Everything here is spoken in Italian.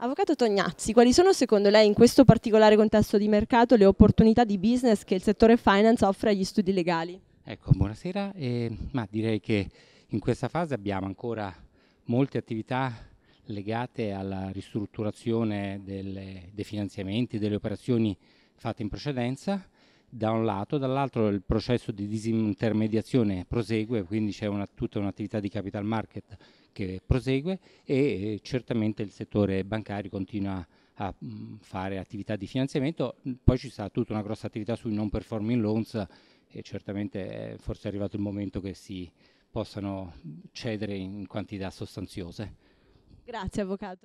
Avvocato Tognazzi, quali sono secondo lei in questo particolare contesto di mercato le opportunità di business che il settore finance offre agli studi legali? Ecco, buonasera. Eh, ma direi che in questa fase abbiamo ancora molte attività legate alla ristrutturazione delle, dei finanziamenti, delle operazioni fatte in precedenza da un lato, dall'altro il processo di disintermediazione prosegue, quindi c'è una, tutta un'attività di capital market che prosegue e eh, certamente il settore bancario continua a mh, mm, fare attività di finanziamento, poi ci sta tutta una grossa attività sui non performing loans e certamente eh, forse è arrivato il momento che si possano cedere in quantità sostanziose. Grazie Avvocato.